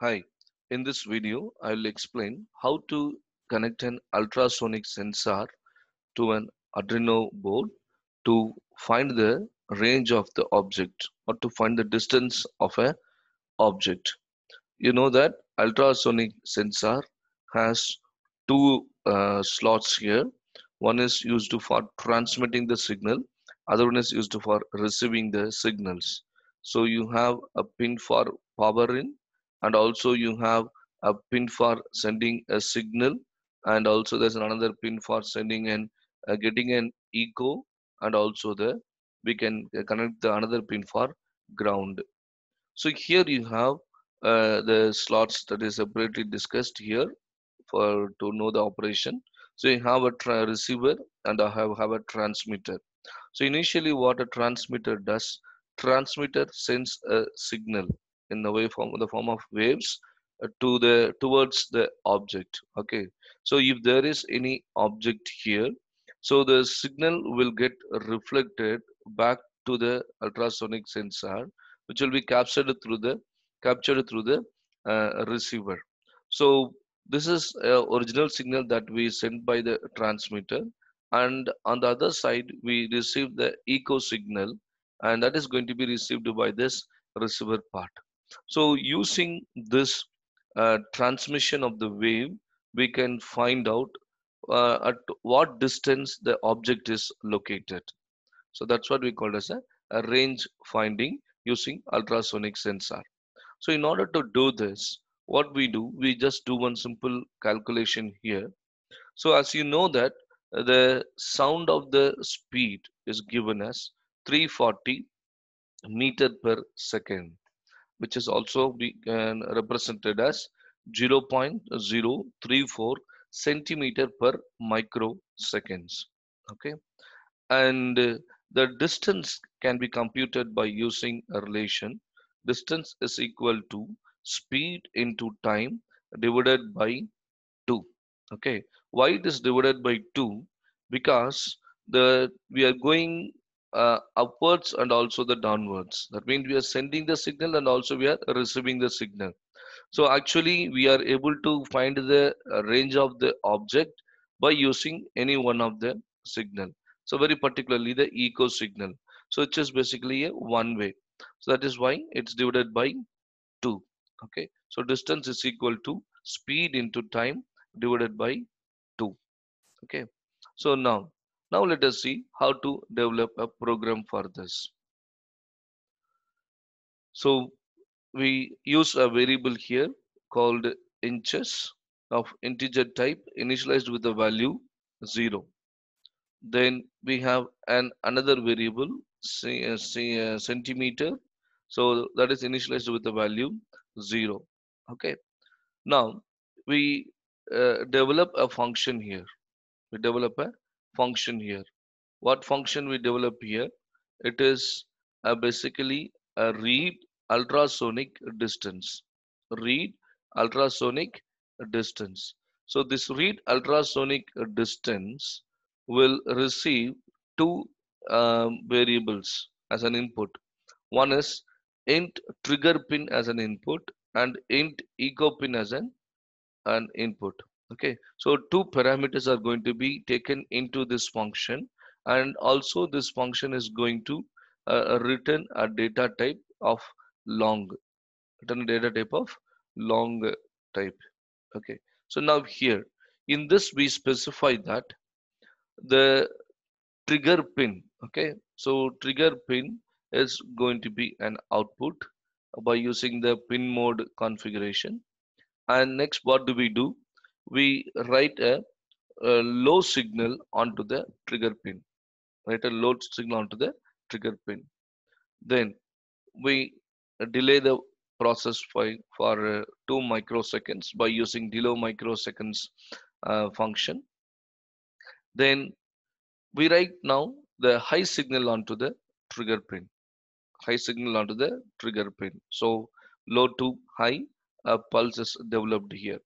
Hi, in this video, I will explain how to connect an ultrasonic sensor to an Arduino board to find the range of the object or to find the distance of a object. You know that ultrasonic sensor has two uh, slots here. One is used for transmitting the signal, other one is used for receiving the signals. So you have a pin for power in and also you have a pin for sending a signal and also there's another pin for sending and uh, getting an echo and also the we can uh, connect the another pin for ground so here you have uh, the slots that is separately discussed here for to know the operation so you have a receiver and I have, have a transmitter so initially what a transmitter does transmitter sends a signal in the way form the form of waves uh, to the towards the object okay so if there is any object here so the signal will get reflected back to the ultrasonic sensor which will be captured through the captured through the uh, receiver so this is a uh, original signal that we sent by the transmitter and on the other side we receive the echo signal and that is going to be received by this receiver part so using this uh, transmission of the wave, we can find out uh, at what distance the object is located. So that's what we call as a, a range finding using ultrasonic sensor. So in order to do this, what we do, we just do one simple calculation here. So as you know that uh, the sound of the speed is given as 340 meter per second which is also be, uh, represented as 0.034 centimeter per microseconds okay and uh, the distance can be computed by using a relation distance is equal to speed into time divided by 2 okay why it is divided by 2 because the we are going uh, upwards and also the downwards. That means we are sending the signal and also we are receiving the signal. So actually we are able to find the range of the object by using any one of the signal. So very particularly the echo signal. So it's just basically a one way. So that is why it's divided by 2. Okay. So distance is equal to speed into time divided by 2. Okay. So now now let us see how to develop a program for this. So we use a variable here called inches of integer type initialized with the value 0. Then we have an another variable say, uh, say uh, centimeter so that is initialized with the value 0 okay now we uh, develop a function here we develop a function here what function we develop here it is a uh, basically a read ultrasonic distance read ultrasonic distance so this read ultrasonic distance will receive two um, variables as an input one is int trigger pin as an input and int echo pin as an, an input okay so two parameters are going to be taken into this function and also this function is going to uh, uh return a data type of long return data type of long type okay so now here in this we specify that the trigger pin okay so trigger pin is going to be an output by using the pin mode configuration and next what do we do we write a, a low signal onto the trigger pin write a load signal onto the trigger pin then we delay the process for for uh, 2 microseconds by using delay microseconds uh, function then we write now the high signal onto the trigger pin high signal onto the trigger pin so low to high a uh, pulse is developed here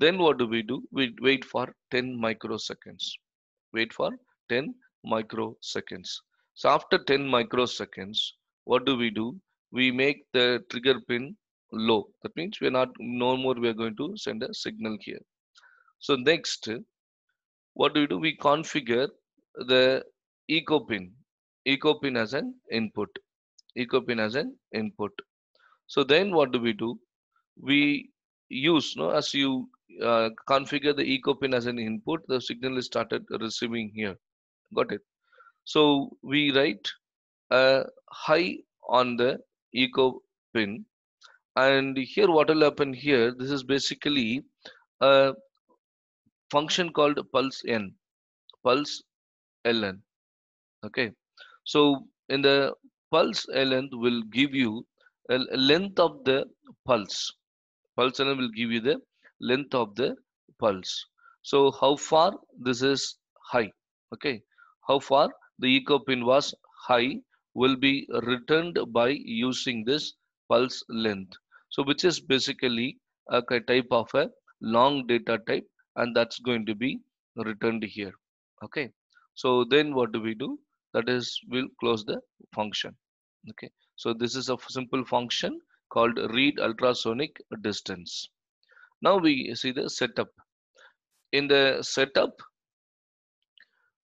then what do we do? We wait for 10 microseconds. Wait for 10 microseconds. So after 10 microseconds, what do we do? We make the trigger pin low. That means we're not, no more we're going to send a signal here. So next, what do we do? We configure the eco pin. Eco pin as an input. Eco pin as an input. So then what do we do? We use, no, as you uh, configure the pin as an input, the signal is started receiving here. Got it. So we write a high on the eco pin. And here what will happen here, this is basically a function called pulse n, pulse ln. Okay. So in the pulse ln will give you a length of the pulse. Pulse ln will give you the length of the pulse. So how far this is high, okay? How far the echo pin was high will be returned by using this pulse length. So which is basically a type of a long data type and that's going to be returned here, okay? So then what do we do? That is, we'll close the function, okay? So this is a simple function called read ultrasonic distance. Now we see the setup. In the setup,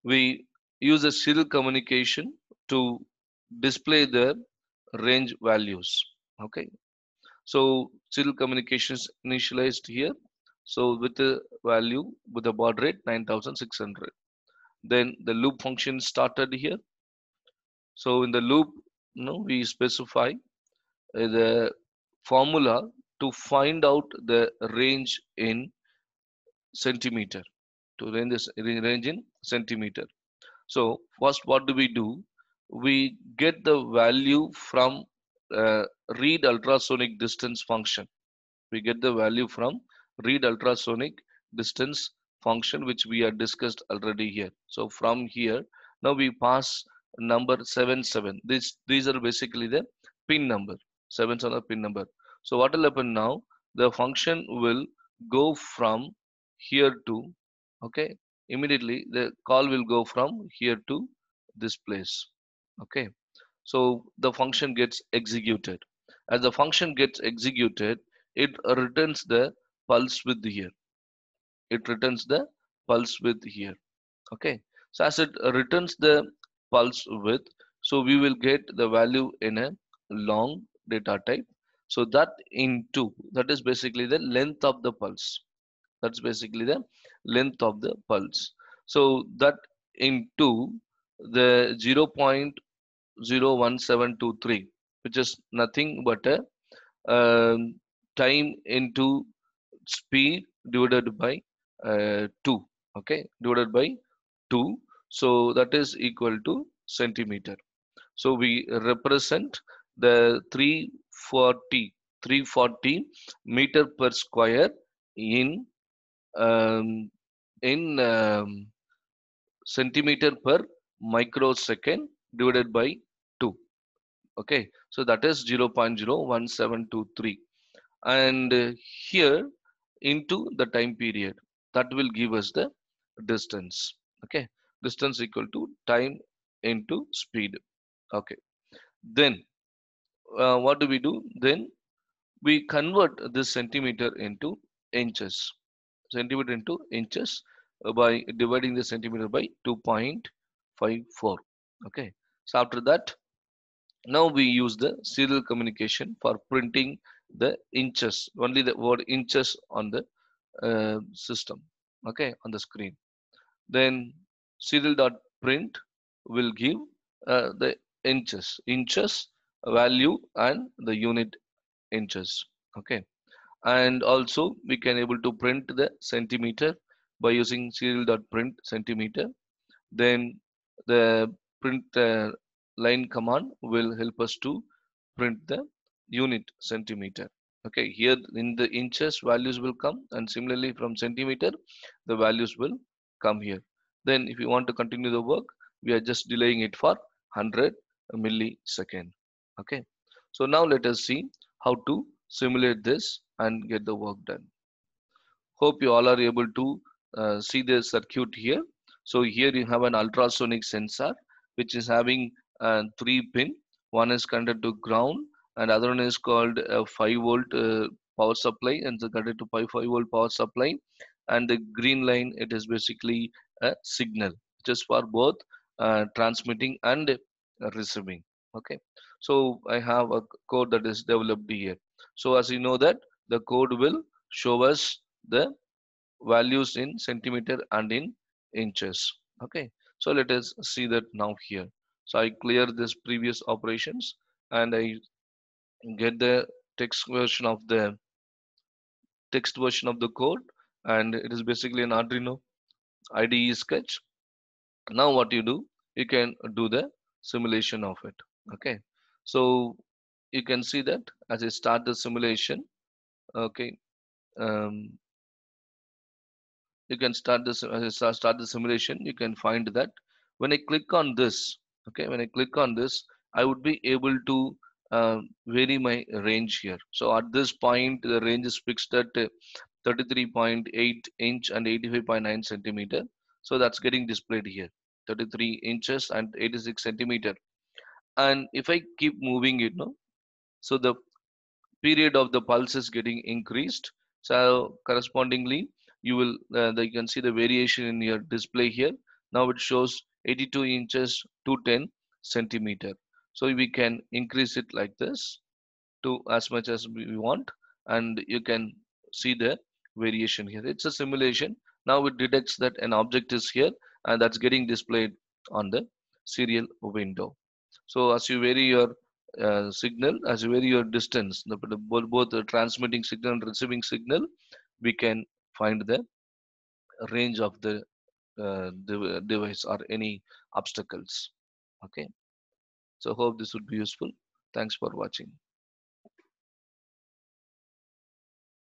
we use a serial communication to display the range values. Okay. So serial communications initialized here. So with the value with the baud rate 9600. Then the loop function started here. So in the loop, you know, we specify the formula to find out the range in centimeter to range this range in centimeter so first what do we do we get the value from uh, read ultrasonic distance function we get the value from read ultrasonic distance function which we are discussed already here so from here now we pass number 77 this these are basically the pin number 7 on pin number so what will happen now? The function will go from here to, okay? Immediately the call will go from here to this place, okay? So the function gets executed. As the function gets executed, it returns the pulse width here. It returns the pulse width here, okay? So as it returns the pulse width, so we will get the value in a long data type so that into, that is basically the length of the pulse. That's basically the length of the pulse. So that into the 0 0.01723, which is nothing but a um, time into speed divided by uh, 2 okay divided by 2 so that is equal to centimeter so we represent the three 40, 340 meter per square in um, in um, centimeter per microsecond divided by 2 okay so that is 0 0.01723 and here into the time period that will give us the distance okay distance equal to time into speed okay then uh, what do we do then we convert this centimeter into inches centimeter into inches uh, by dividing the centimeter by 2.54 okay so after that now we use the serial communication for printing the inches only the word inches on the uh, system okay on the screen then serial dot print will give uh, the inches inches value and the unit inches okay and also we can able to print the centimeter by using serial dot print centimeter then the print uh, line command will help us to print the unit centimeter okay here in the inches values will come and similarly from centimeter the values will come here then if you want to continue the work we are just delaying it for 100 millisecond okay so now let us see how to simulate this and get the work done hope you all are able to uh, see the circuit here so here you have an ultrasonic sensor which is having uh, three pin one is connected to ground and other one is called a 5 volt uh, power supply and the connected to 5 volt power supply and the green line it is basically a signal just for both uh, transmitting and receiving okay so i have a code that is developed here so as you know that the code will show us the values in centimeter and in inches okay so let us see that now here so i clear this previous operations and i get the text version of the text version of the code and it is basically an arduino ide sketch now what you do you can do the simulation of it okay so you can see that as i start the simulation okay um, you can start this as i start the simulation you can find that when i click on this okay when i click on this i would be able to uh, vary my range here so at this point the range is fixed at 33.8 inch and 85.9 centimeter so that's getting displayed here 33 inches and 86 centimeter and if i keep moving it now so the period of the pulse is getting increased so correspondingly you will uh, you can see the variation in your display here now it shows 82 inches to 10 centimeter so we can increase it like this to as much as we want and you can see the variation here it's a simulation now it detects that an object is here and that's getting displayed on the serial window so as you vary your uh, signal, as you vary your distance, the, both, both the transmitting signal and receiving signal, we can find the range of the, uh, the device or any obstacles. Okay. So hope this would be useful. Thanks for watching.